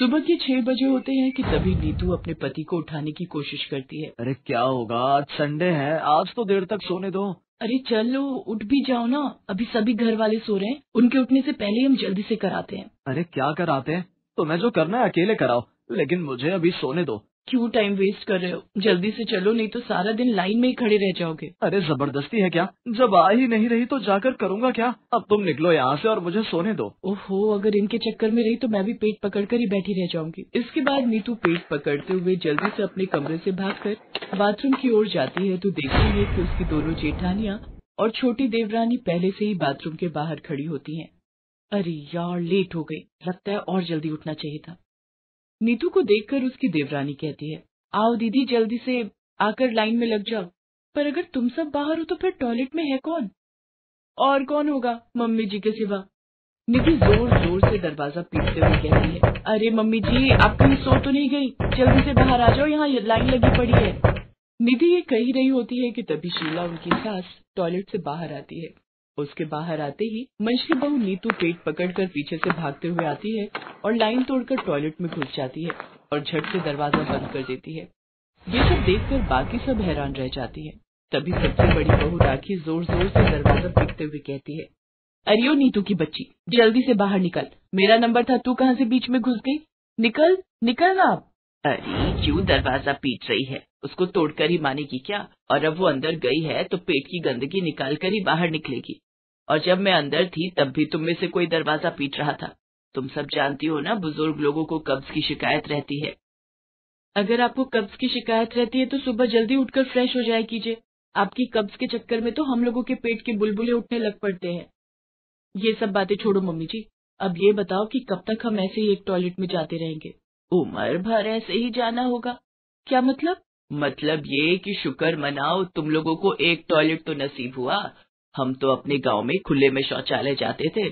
सुबह के छह बजे होते हैं कि तभी नीतू अपने पति को उठाने की कोशिश करती है अरे क्या होगा आज संडे है आज तो देर तक सोने दो अरे चलो उठ भी जाओ ना अभी सभी घर वाले सो रहे हैं उनके उठने से पहले हम जल्दी से कराते हैं अरे क्या कराते हैं तुम्हें जो करना है अकेले कराओ लेकिन मुझे अभी सोने दो क्यों टाइम वेस्ट कर रहे हो जल्दी से चलो नहीं तो सारा दिन लाइन में ही खड़े रह जाओगे अरे जबरदस्ती है क्या जब आ ही नहीं रही तो जाकर करूँगा क्या अब तुम निकलो यहाँ से और मुझे सोने दो ओहो अगर इनके चक्कर में रही तो मैं भी पेट पकड़ कर ही बैठी रह जाऊंगी इसके बाद नीतू पेट पकड़ते हुए जल्दी से अपने कमरे से कर बाथरूम की ओर जाती है तो देखती है कि उसकी दोनों जेठानियाँ और छोटी देवरानी पहले से ही बाथरूम के बाहर खड़ी होती है अरे यार लेट हो गई लगता है और जल्दी उठना चाहिए था नीतू को देखकर उसकी देवरानी कहती है आओ दीदी जल्दी से आकर लाइन में लग जाओ पर अगर तुम सब बाहर हो तो फिर टॉयलेट में है कौन और कौन होगा मम्मी जी के सिवा निधि जोर जोर से दरवाजा पीटते हुए कहती है अरे मम्मी जी आप कहीं सो तो नहीं गई जल्दी से बाहर आ जाओ यहाँ लाइन लगी पड़ी है निधि ये कही रही होती है कि तभी शीला उनकी सास टॉयलेट से बाहर आती है उसके बाहर आते ही मंझली बहू नीतू पेट पकड़कर पीछे से भागते हुए आती है और लाइन तोड़कर टॉयलेट में घुस जाती है और झट से दरवाजा बंद कर देती है ये सब देखकर बाकी सब हैरान रह जाती है तभी सबसे बड़ी बहू राखी जोर जोर से दरवाजा पीटते हुए कहती है अरियो नीतू की बच्ची जल्दी से बाहर निकल मेरा नंबर था तू कहाँ से बीच में घुस गई निकल निकल आप अरे क्यों दरवाजा पीट रही है उसको तोड़कर ही मानेगी क्या और अब वो अंदर गई है तो पेट की गंदगी निकाल कर ही बाहर निकलेगी और जब मैं अंदर थी तब भी तुम में से कोई दरवाजा पीट रहा था तुम सब जानती हो ना बुजुर्ग लोगों को कब्ज की शिकायत रहती है अगर आपको कब्ज की शिकायत रहती है तो सुबह जल्दी उठकर फ्रेश हो जाए कीजिए आपकी कब्ज के चक्कर में तो हम लोगों के पेट के बुलबुले उठने लग पड़ते हैं ये सब बातें छोड़ो मम्मी जी अब ये बताओ कि कब तक हम ऐसे ही एक टॉयलेट में जाते रहेंगे उम्र भर ऐसे ही जाना होगा क्या मतलब मतलब ये कि शुक्र मनाओ तुम लोगों को एक टॉयलेट तो नसीब हुआ हम तो अपने गांव में खुले में शौचालय जाते थे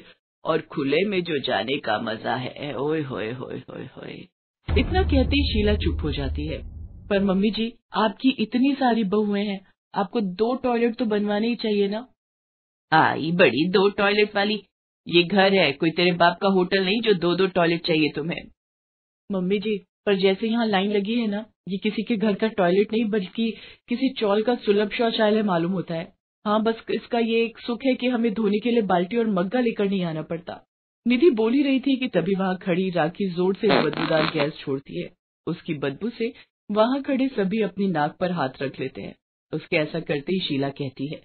और खुले में जो जाने का मजा है ओए होए होए होए होए इतना कहते ही शीला चुप हो जाती है पर मम्मी जी आपकी इतनी सारी बहुएं हैं आपको दो टॉयलेट तो बनवाने ही चाहिए ना आई बड़ी दो टॉयलेट वाली ये घर है कोई तेरे बाप का होटल नहीं जो दो दो टॉयलेट चाहिए तुम्हें मम्मी जी पर जैसे यहाँ लाइन लगी है ना ये किसी के घर का टॉयलेट नहीं बल्कि किसी चौल का सुलभ शौचालय मालूम होता है हाँ बस इसका ये एक सुख है कि हमें धोने के लिए बाल्टी और मग्गा लेकर नहीं आना पड़ता निधि बोल ही रही थी कि तभी वहाँ खड़ी राखी जोर से बदबूदार गैस छोड़ती है उसकी बदबू से वहाँ खड़े सभी अपनी नाक पर हाथ रख लेते हैं उसके ऐसा करते ही शीला कहती है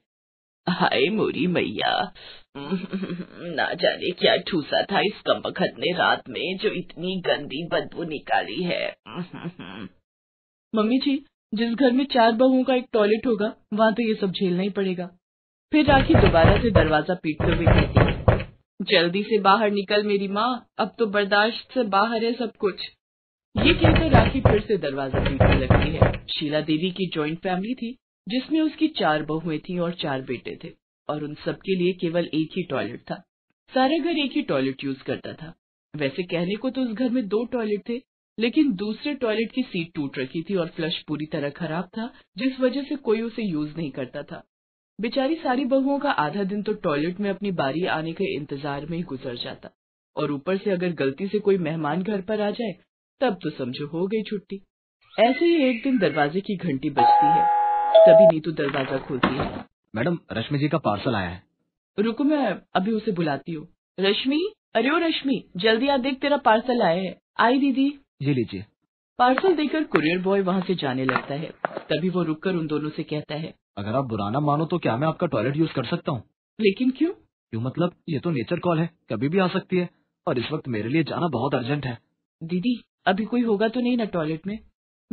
हाय मोरी मैया ना जाने क्या ठूसा था इस कमखत ने रात में जो इतनी गंदी बदबू निकाली है मम्मी जी जिस घर में चार बहुओं का एक टॉयलेट होगा वहाँ तो ये सब झेलना ही पड़ेगा फिर राखी दोबारा से दरवाजा पीटते हुए कहती जल्दी से बाहर निकल मेरी माँ अब तो बर्दाश्त से बाहर है सब कुछ ये कहकर राखी फिर से दरवाजा पीटने लगती है शीला देवी की जॉइंट फैमिली थी जिसमें उसकी चार बहुएं थी और चार बेटे थे और उन सबके लिए केवल एक ही टॉयलेट था सारा घर एक ही टॉयलेट यूज करता था वैसे कहने को तो उस घर में दो टॉयलेट थे लेकिन दूसरे टॉयलेट की सीट टूट रखी थी और फ्लश पूरी तरह खराब था जिस वजह से कोई उसे यूज नहीं करता था बेचारी सारी बहुओं का आधा दिन तो टॉयलेट में अपनी बारी आने के इंतजार में ही गुजर जाता और ऊपर से अगर गलती से कोई मेहमान घर पर आ जाए तब तो समझो हो गई छुट्टी ऐसे ही एक दिन दरवाजे की घंटी बजती है तभी नीतू दरवाजा खोलती है मैडम रश्मि जी का पार्सल आया है रुको मैं अभी उसे बुलाती हूँ रश्मि अरे ओ रश्मि जल्दी आ देख तेरा पार्सल आया है आई दीदी ये लीजिए पार्सल देकर कुरियर बॉय वहाँ से जाने लगता है तभी वो रुककर उन दोनों से कहता है अगर आप बुराना मानो तो क्या मैं आपका टॉयलेट यूज कर सकता हूँ लेकिन क्यों क्यों मतलब ये तो नेचर कॉल है कभी भी आ सकती है और इस वक्त मेरे लिए जाना बहुत अर्जेंट है दीदी अभी कोई होगा तो नहीं ना टॉयलेट में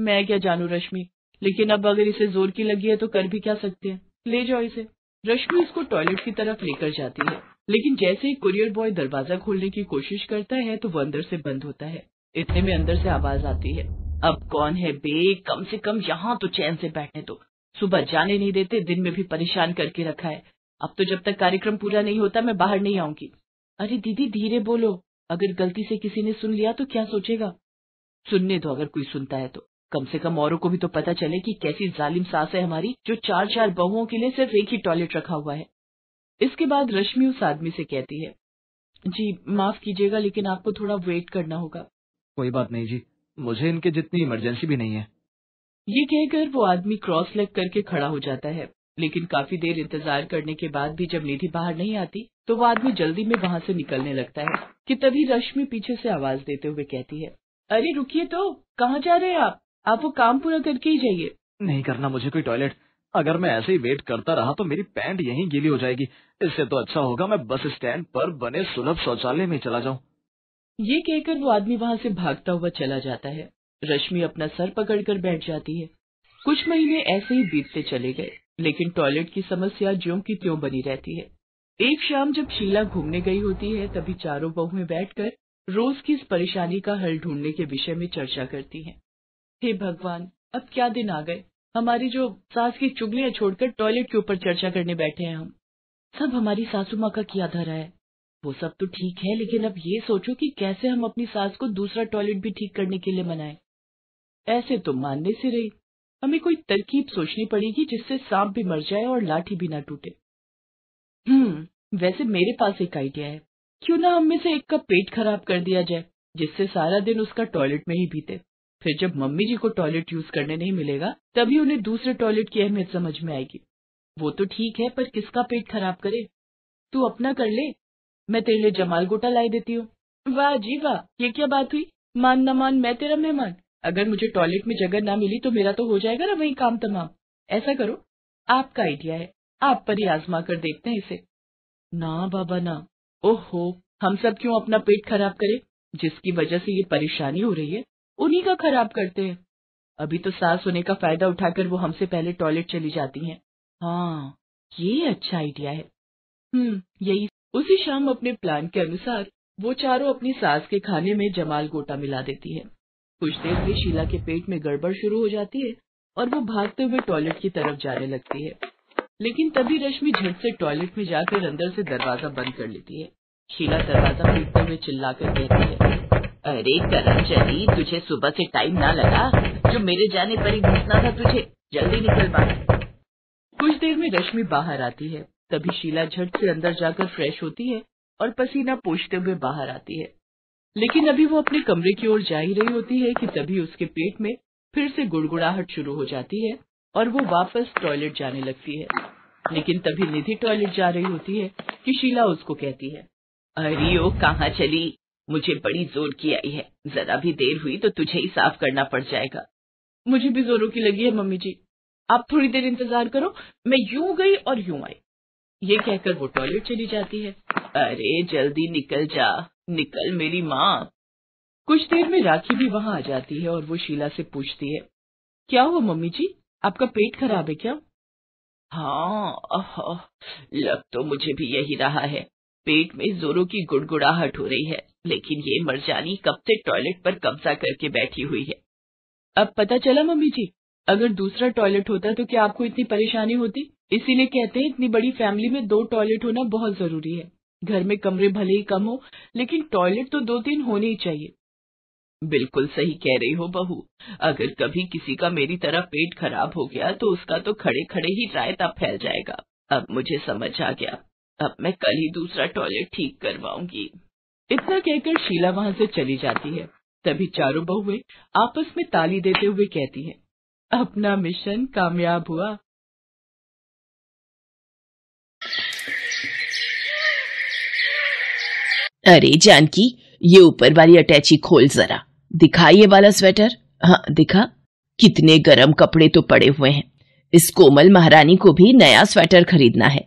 मैं क्या जानू रश्मि लेकिन अब अगर इसे जोर की लगी है तो कर भी क्या सकते हैं ले जाओ इसे रश्मि इसको टॉयलेट की तरफ लेकर जाती है लेकिन जैसे ही कुरियर बॉय दरवाजा खोलने की कोशिश करता है तो वो अंदर से बंद होता है इतने में अंदर से आवाज आती है अब कौन है बे कम से कम यहाँ तो चैन से बैठने दो सुबह जाने नहीं देते दिन में भी परेशान करके रखा है अब तो जब तक कार्यक्रम पूरा नहीं होता मैं बाहर नहीं आऊंगी अरे दीदी धीरे बोलो अगर गलती से किसी ने सुन लिया तो क्या सोचेगा सुनने दो अगर कोई सुनता है तो कम से कम औरों को भी तो पता चले कि कैसी जालिम सास है हमारी जो चार चार बहुओं के लिए सिर्फ एक ही टॉयलेट रखा हुआ है इसके बाद रश्मि उस आदमी से कहती है जी माफ कीजिएगा लेकिन आपको थोड़ा वेट करना होगा कोई बात नहीं जी मुझे इनके जितनी इमरजेंसी भी नहीं है ये कहकर वो आदमी क्रॉस लेग करके खड़ा हो जाता है लेकिन काफी देर इंतजार करने के बाद भी जब निधि बाहर नहीं आती तो वो आदमी जल्दी में वहाँ से निकलने लगता है कि तभी रश्मि पीछे से आवाज देते हुए कहती है अरे रुकिए तो कहाँ जा रहे हैं आप आप वो काम पूरा करके ही जाइए नहीं करना मुझे कोई टॉयलेट अगर मैं ऐसे ही वेट करता रहा तो मेरी पैंट यहीं गीली हो जाएगी इससे तो अच्छा होगा मैं बस स्टैंड पर बने सुलभ शौचालय में चला जाऊँ ये कहकर वो आदमी वहां से भागता हुआ चला जाता है रश्मि अपना सर पकड़कर बैठ जाती है कुछ महीने ऐसे ही बीतते चले गए लेकिन टॉयलेट की समस्या ज्यों की त्यों बनी रहती है एक शाम जब शीला घूमने गई होती है तभी चारों बहु बैठ बैठकर रोज की इस परेशानी का हल ढूंढने के विषय में चर्चा करती हैं। हे भगवान अब क्या दिन आ गए हमारी जो सास की चुगलियां छोड़कर टॉयलेट के ऊपर चर्चा करने बैठे हैं हम सब हमारी सासू माँ का किया धरा है वो सब तो ठीक है लेकिन अब ये सोचो कि कैसे हम अपनी सास को दूसरा टॉयलेट भी ठीक करने के लिए मनाएं। ऐसे तो मानने से रही हमें कोई तरकीब सोचनी पड़ेगी जिससे सांप भी मर जाए और लाठी भी ना टूटे हम्म वैसे मेरे पास एक आइडिया है क्यों ना हम में से एक का पेट खराब कर दिया जाए जिससे सारा दिन उसका टॉयलेट में ही बीते फिर जब मम्मी जी को टॉयलेट यूज करने नहीं मिलेगा तभी उन्हें दूसरे टॉयलेट की अहमियत समझ में आएगी वो तो ठीक है पर किसका पेट खराब करे तू अपना कर ले मैं तेरे लिए जमाल गोटा लाई देती हूँ वाह जी वाह ये क्या बात हुई मान न मान मैं तेरा मेहमान अगर मुझे टॉयलेट में जगह ना मिली तो मेरा तो हो जाएगा ना वही काम तमाम ऐसा करो आपका आइडिया है आप पर ही आजमा कर देखते हैं इसे ना बाबा ना ओहो हम सब क्यों अपना पेट खराब करें जिसकी वजह से ये परेशानी हो रही है उन्हीं का खराब करते हैं अभी तो सास होने का फायदा उठाकर वो हमसे पहले टॉयलेट चली जाती हैं हाँ ये अच्छा आइडिया है हम्म यही उसी शाम अपने प्लान के अनुसार वो चारों अपनी सास के खाने में जमाल गोटा मिला देती है कुछ देर में शीला के पेट में गड़बड़ शुरू हो जाती है और वो भागते हुए टॉयलेट की तरफ जाने लगती है लेकिन तभी रश्मि झट से टॉयलेट में जाकर अंदर से दरवाजा बंद कर लेती है शीला दरवाजा पीटते हुए चिल्ला कर कहती है अरे करमचरी तुझे सुबह से टाइम ना लगा जो मेरे जाने पर ही घुसना था तुझे जल्दी निकल पा कुछ देर में रश्मि बाहर आती है तभी शीला झट से अंदर जाकर फ्रेश होती है और पसीना पोषते हुए बाहर आती है लेकिन अभी वो अपने कमरे की ओर जा ही रही होती है कि तभी उसके पेट में फिर से गुड़गुड़ाहट शुरू हो जाती है और वो वापस टॉयलेट जाने लगती है लेकिन तभी निधि टॉयलेट जा रही होती है कि शीला उसको कहती है अरे ओ कहाँ चली मुझे बड़ी जोर की आई है जरा भी देर हुई तो तुझे ही साफ करना पड़ जाएगा मुझे भी जोरों की लगी है मम्मी जी आप थोड़ी देर इंतजार करो मैं यूं गई और यूं आई ये कहकर वो टॉयलेट चली जाती है अरे जल्दी निकल जा निकल मेरी माँ कुछ देर में राखी भी वहाँ आ जाती है और वो शीला से पूछती है क्या हुआ मम्मी जी आपका पेट खराब है क्या हाँ अह, लग तो मुझे भी यही रहा है पेट में जोरों की गुड़गुड़ाहट हो रही है लेकिन ये मरजानी कब से टॉयलेट पर कब्जा करके बैठी हुई है अब पता चला मम्मी जी अगर दूसरा टॉयलेट होता तो क्या आपको इतनी परेशानी होती इसीलिए कहते हैं इतनी बड़ी फैमिली में दो टॉयलेट होना बहुत जरूरी है घर में कमरे भले ही कम हो लेकिन टॉयलेट तो दो तीन होने ही चाहिए बिल्कुल सही कह रही हो बहू अगर कभी किसी का मेरी तरह पेट खराब हो गया तो उसका तो खड़े खड़े ही रायता फैल जाएगा अब मुझे समझ आ गया अब मैं कल ही दूसरा टॉयलेट ठीक करवाऊंगी इतना कहकर शीला वहां से चली जाती है तभी चारों बहुएं आपस में ताली देते हुए कहती है अपना मिशन कामयाब हुआ अरे जानकी ये ऊपर वाली अटैची खोल जरा दिखा ये वाला स्वेटर हाँ दिखा कितने गर्म कपड़े तो पड़े हुए हैं इस कोमल महारानी को भी नया स्वेटर खरीदना है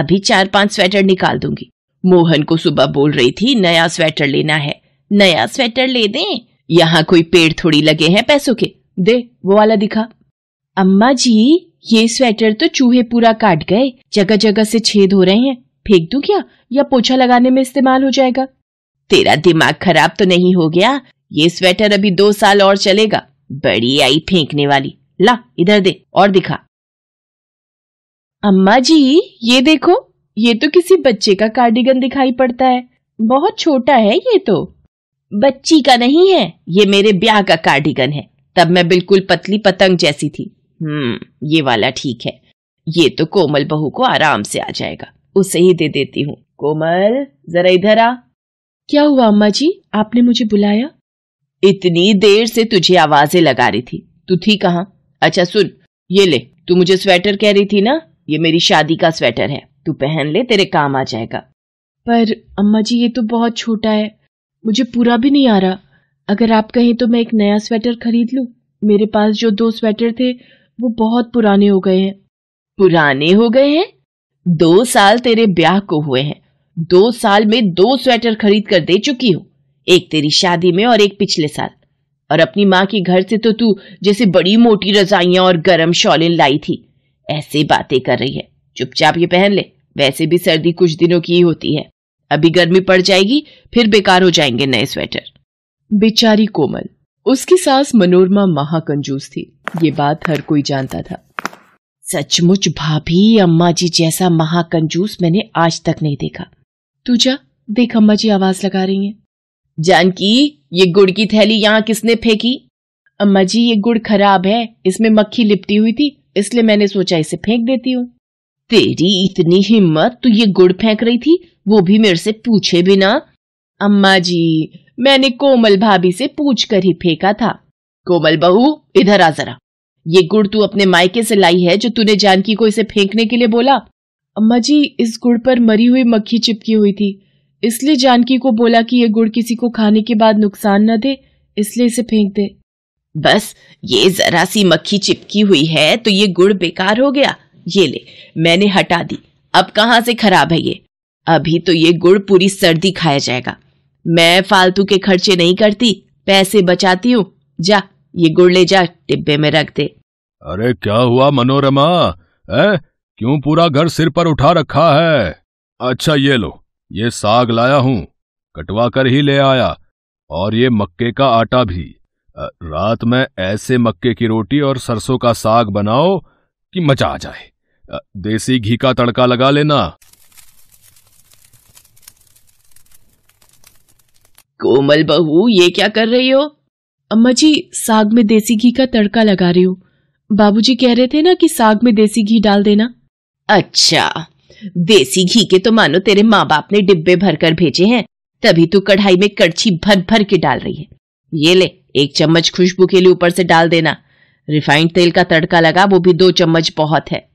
अभी चार पांच स्वेटर निकाल दूंगी मोहन को सुबह बोल रही थी नया स्वेटर लेना है नया स्वेटर ले दें यहाँ कोई पेड़ थोड़ी लगे हैं पैसों के दे वो वाला दिखा अम्मा जी ये स्वेटर तो चूहे पूरा काट गए जगह जगह से छेद हो रहे हैं फेंक दू क्या या पोछा लगाने में इस्तेमाल हो जाएगा तेरा दिमाग खराब तो नहीं हो गया ये स्वेटर अभी दो साल और चलेगा बड़ी आई फेंकने वाली ला इधर दे और दिखा अम्मा जी ये देखो ये तो किसी बच्चे का कार्डिगन दिखाई पड़ता है बहुत छोटा है ये तो बच्ची का नहीं है ये मेरे ब्याह का कार्डिगन है तब मैं बिल्कुल पतली पतंग जैसी थी हम्म ये वाला ठीक है ये तो कोमल बहू को आराम से आ जाएगा उसे ही दे देती हूँ कोमल जरा इधर आ क्या हुआ अम्मा जी आपने मुझे बुलाया इतनी देर से तुझे आवाजें लगा रही थी तू थी कहा अच्छा सुन ये ले तू मुझे स्वेटर कह रही थी ना ये मेरी शादी का स्वेटर है तू पहन ले तेरे काम आ जाएगा पर अम्मा जी ये तो बहुत छोटा है मुझे पूरा भी नहीं आ रहा अगर आप कहें तो मैं एक नया स्वेटर खरीद लूं मेरे पास जो दो स्वेटर थे वो बहुत पुराने हो गए हैं पुराने हो गए हैं दो साल तेरे ब्याह को हुए हैं दो साल में दो स्वेटर खरीद कर दे चुकी हूं एक तेरी शादी में और एक पिछले साल और अपनी माँ के घर से तो तू जैसे बड़ी मोटी रजाइया और गर्म शॉलें लाई थी ऐसे बातें कर रही है चुपचाप ये पहन ले वैसे भी सर्दी कुछ दिनों की ही होती है अभी गर्मी पड़ जाएगी फिर बेकार हो जाएंगे नए स्वेटर बेचारी कोमल उसकी सास मनोरमा महाकंजूस थी ये बात हर कोई जानता था सचमुच भाभी अम्मा जी जैसा महाकंजूस मैंने आज तक नहीं देखा तू जा देख अम्मा जी आवाज लगा रही है जानकी ये गुड़ की थैली यहाँ किसने फेंकी अम्मा जी ये गुड़ खराब है इसमें मक्खी लिपटी हुई थी इसलिए मैंने सोचा इसे फेंक देती हूँ तेरी इतनी हिम्मत तू ये गुड़ फेंक रही थी वो भी मेरे से पूछे बिना अम्मा जी मैंने कोमल भाभी से पूछ कर ही फेंका था कोमल बहू इधर आ जरा ये गुड़ तू अपने मायके से लाई है जो तूने जानकी को इसे फेंकने के लिए बोला अम्मा जी इस गुड़ पर मरी हुई मक्खी चिपकी हुई थी इसलिए जानकी को बोला कि यह गुड़ किसी को खाने के बाद नुकसान न दे इसलिए इसे फेंक दे बस ये जरा सी मक्खी चिपकी हुई है तो ये गुड़ बेकार हो गया ये ले मैंने हटा दी अब कहाँ से खराब है ये अभी तो ये गुड़ पूरी सर्दी खाया जाएगा मैं फालतू के खर्चे नहीं करती पैसे बचाती हूँ जा ये गुड़ ले जा डिब्बे में रख दे अरे क्या हुआ मनोरमा है क्यों पूरा घर सिर पर उठा रखा है अच्छा ये लो ये साग लाया हूँ कटवा कर ही ले आया और ये मक्के का आटा भी रात में ऐसे मक्के की रोटी और सरसों का साग बनाओ कि मजा आ जाए देसी घी का तड़का लगा लेना कोमल बहू ये क्या कर रही हो अम्मा जी साग में देसी घी का तड़का लगा रही हूँ बाबूजी कह रहे थे ना कि साग में देसी घी डाल देना अच्छा देसी घी के तो मानो तेरे माँ बाप ने डिब्बे भर कर भेजे हैं तभी तू कढ़ाई में कड़छी भर भर के डाल रही है ये ले एक चम्मच खुशबू के लिए ऊपर से डाल देना रिफाइंड तेल का तड़का लगा वो भी दो चम्मच बहुत है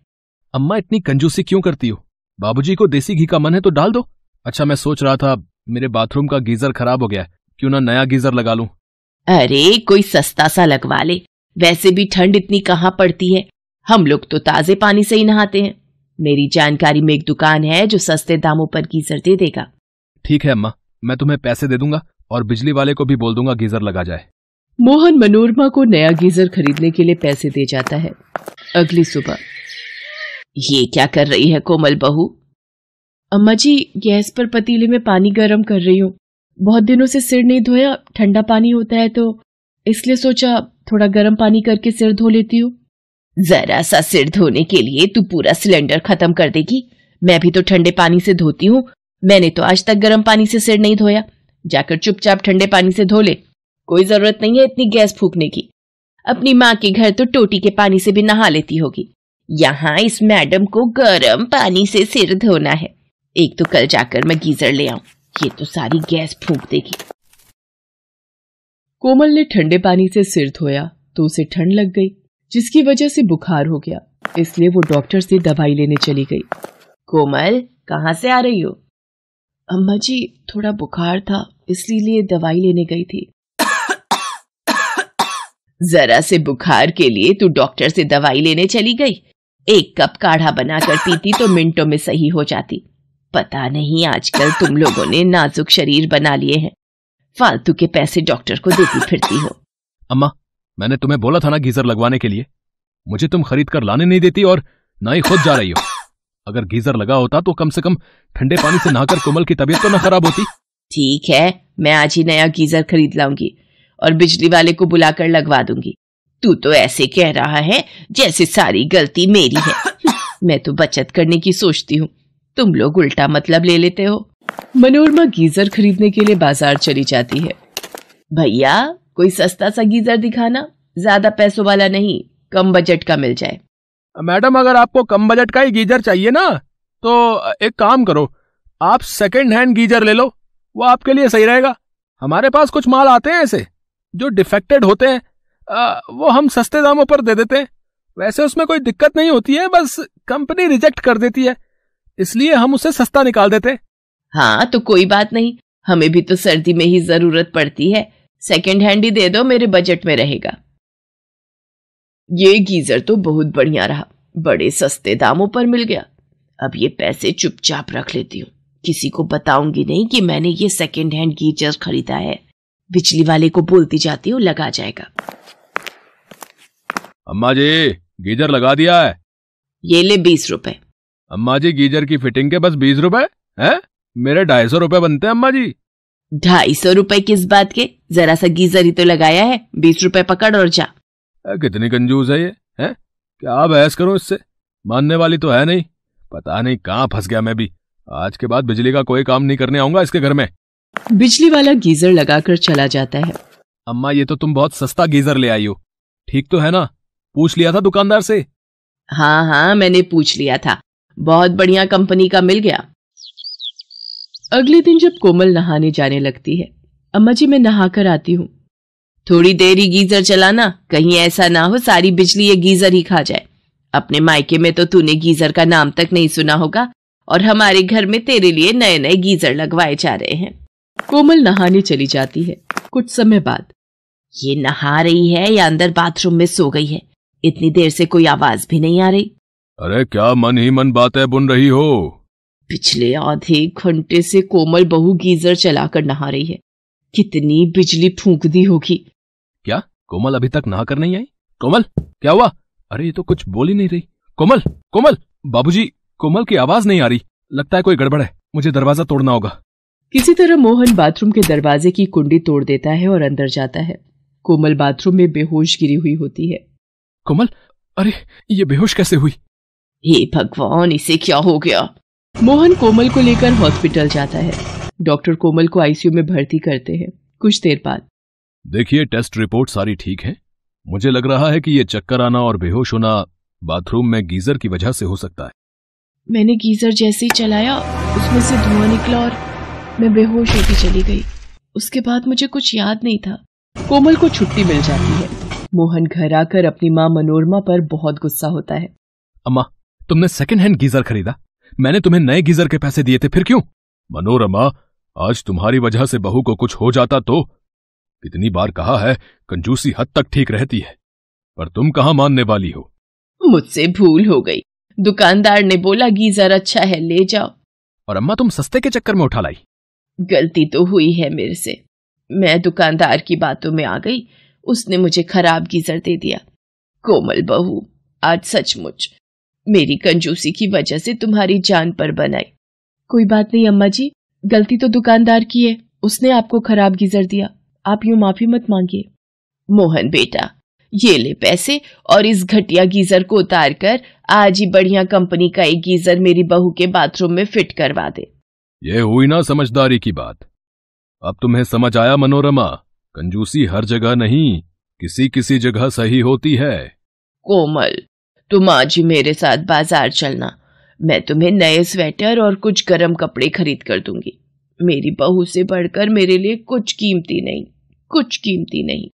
अम्मा इतनी कंजूसी क्यों करती हो बाबूजी को देसी घी का मन है तो डाल दो अच्छा मैं सोच रहा था मेरे बाथरूम का गीजर खराब हो गया क्यों ना नया गीजर लगा लूं अरे कोई सस्ता सा लगवा ले वैसे भी ठंड इतनी कहाँ पड़ती है हम लोग तो ताजे पानी से ही नहाते हैं मेरी जानकारी में एक दुकान है जो सस्ते दामों पर गीजर दे देगा ठीक है अम्मा मैं तुम्हें पैसे दे दूंगा और बिजली वाले को भी बोल दूंगा गीजर लगा जाए मोहन मनोरमा को नया गीजर खरीदने के लिए पैसे दे जाता है अगली सुबह ये क्या कर रही है कोमल बहू अम्मा जी गैस पर पतीले में पानी गर्म कर रही हूँ बहुत दिनों से सिर नहीं धोया ठंडा पानी होता है तो इसलिए सोचा थोड़ा गर्म पानी करके सिर धो लेती हूँ जरा सा सिर धोने के लिए तू पूरा सिलेंडर खत्म कर देगी मैं भी तो ठंडे पानी से धोती हूँ मैंने तो आज तक गर्म पानी से सिर नहीं धोया जाकर चुपचाप ठंडे पानी से धो ले कोई जरूरत नहीं है इतनी गैस फूकने की अपनी माँ के घर तो टोटी के पानी से भी नहा लेती होगी यहाँ इस मैडम को गर्म पानी से सिर धोना है एक तो कल जाकर मैं गीजर ले आऊं ये तो सारी गैस फूंक देगी कोमल ने ठंडे पानी से सिर धोया तो उसे ठंड लग गई जिसकी वजह से बुखार हो गया इसलिए वो डॉक्टर से दवाई लेने चली गई कोमल कहाँ से आ रही हो अम्मा जी थोड़ा बुखार था इसलिए दवाई लेने गई थी जरा से बुखार के लिए तू डॉक्टर से दवाई लेने चली गई एक कप काढ़ा बनाकर पीती तो मिनटों में सही हो जाती पता नहीं आजकल तुम लोगों ने नाजुक शरीर बना लिए हैं फालतू के पैसे डॉक्टर को देती फिरती हो अम्मा मैंने तुम्हें बोला था ना गीजर लगवाने के लिए मुझे तुम खरीद कर लाने नहीं देती और ना ही खुद जा रही हो अगर गीजर लगा होता तो कम से कम ठंडे पानी से नहाकर कोमल की तबीयत तो ना खराब होती ठीक है मैं आज ही नया गीजर खरीद लाऊंगी और बिजली वाले को बुलाकर लगवा दूंगी तू तो ऐसे कह रहा है जैसे सारी गलती मेरी है मैं तो बचत करने की सोचती हूँ तुम लोग उल्टा मतलब ले लेते हो मनोरमा गीजर खरीदने के लिए बाजार चली जाती है भैया कोई सस्ता सा गीजर दिखाना ज्यादा पैसों वाला नहीं कम बजट का मिल जाए मैडम अगर आपको कम बजट का ही गीजर चाहिए ना तो एक काम करो आप सेकेंड हैंड गीजर ले लो वो आपके लिए सही रहेगा हमारे पास कुछ माल आते हैं ऐसे जो डिफेक्टेड होते हैं आ, वो हम सस्ते दामों पर दे देते हैं वैसे उसमें कोई दिक्कत नहीं होती है बस कंपनी रिजेक्ट कर देती है इसलिए हम उसे सस्ता निकाल देते हाँ तो कोई बात नहीं हमें भी तो सर्दी में ही जरूरत पड़ती है सेकेंड हैंड ही दे दो मेरे बजट में रहेगा ये गीजर तो बहुत बढ़िया रहा बड़े सस्ते दामों पर मिल गया अब ये पैसे चुपचाप रख लेती हूँ किसी को बताऊंगी नहीं कि मैंने ये सेकेंड हैंड गीजर खरीदा है बिजली वाले को बोलती जाती हूँ लगा जाएगा अम्मा जी गीजर लगा दिया है ये ले बीस रुपए अम्मा जी गीजर की फिटिंग के बस बीस रूपए है मेरे ढाई सौ रूपए बनते हैं अम्मा जी ढाई सौ रूपए किस बात के जरा सा गीजर ही तो लगाया है बीस रूपए पकड़ और जा आ, कितनी कंजूस है ये है क्या बहस करो इससे मानने वाली तो है नहीं पता नहीं कहाँ फंस गया मैं भी आज के बाद बिजली का कोई काम नहीं करने आऊंगा इसके घर में बिजली वाला गीजर लगाकर चला जाता है अम्मा ये तो तुम बहुत सस्ता गीजर ले आई हो ठीक तो है ना पूछ लिया था दुकानदार से हाँ हाँ मैंने पूछ लिया था बहुत बढ़िया कंपनी का मिल गया अगले दिन जब कोमल नहाने जाने लगती है अम्मा जी मैं नहाकर आती हूँ थोड़ी देर ही गीजर चलाना कहीं ऐसा ना हो सारी बिजली ये गीजर ही खा जाए अपने मायके में तो तूने गीजर का नाम तक नहीं सुना होगा और हमारे घर में तेरे लिए नए नए गीजर लगवाए जा रहे हैं कोमल नहाने चली जाती है कुछ समय बाद ये नहा रही है या अंदर बाथरूम में सो गई है इतनी देर से कोई आवाज भी नहीं आ रही अरे क्या मन ही मन बातें बुन रही हो पिछले आधे घंटे से कोमल बहु गीजर चलाकर नहा रही है कितनी बिजली फूंक दी होगी क्या कोमल अभी तक नहा कर नहीं आई कोमल क्या हुआ अरे ये तो कुछ बोल ही नहीं रही कोमल कोमल बाबूजी कोमल की आवाज नहीं आ रही लगता है कोई गड़बड़ है मुझे दरवाजा तोड़ना होगा किसी तरह मोहन बाथरूम के दरवाजे की कुंडी तोड़ देता है और अंदर जाता है कोमल बाथरूम में बेहोश गिरी हुई होती है कोमल अरे ये बेहोश कैसे हुई हे भगवान इसे क्या हो गया मोहन कोमल को लेकर हॉस्पिटल जाता है डॉक्टर कोमल को आईसीयू में भर्ती करते हैं कुछ देर बाद देखिए टेस्ट रिपोर्ट सारी ठीक है मुझे लग रहा है कि ये चक्कर आना और बेहोश होना बाथरूम में गीजर की वजह से हो सकता है मैंने गीजर जैसे ही चलाया उसमें से धुआं निकला और मैं बेहोश होती चली गई उसके बाद मुझे कुछ याद नहीं था कोमल को छुट्टी मिल जाती है मोहन घर आकर अपनी माँ मनोरमा पर बहुत गुस्सा होता है अम्मा तुमने सेकंड हैंड गीजर खरीदा मैंने तुम्हें नए गीजर के पैसे दिए थे फिर क्यों मनोरमा आज तुम्हारी वजह से बहू को कुछ हो जाता तो कितनी बार कहा है कंजूसी हद तक ठीक रहती है पर तुम कहाँ मानने वाली हो मुझसे भूल हो गई दुकानदार ने बोला गीजर अच्छा है ले जाओ और अम्मा तुम सस्ते के चक्कर में उठा लाई गलती तो हुई है मेरे से मैं दुकानदार की बातों में आ गई उसने मुझे खराब गीजर दे दिया कोमल बहू आज सचमुच मेरी कंजूसी की वजह से तुम्हारी जान पर बनाई कोई बात नहीं अम्मा जी गलती तो दुकानदार की है उसने आपको खराब गिजर दिया आप यूं माफी मत मांगिए मोहन बेटा ये ले पैसे और इस घटिया गीजर को उतार कर आज ही बढ़िया कंपनी का एक गीजर मेरी बहू के बाथरूम में फिट करवा दे ये हुई ना समझदारी की बात अब तुम्हें समझ आया मनोरमा कंजूसी हर जगह नहीं किसी किसी जगह सही होती है कोमल तुम आज ही मेरे साथ बाजार चलना मैं तुम्हें नए स्वेटर और कुछ गर्म कपड़े खरीद कर दूंगी मेरी बहू से बढ़कर मेरे लिए कुछ कीमती नहीं कुछ कीमती नहीं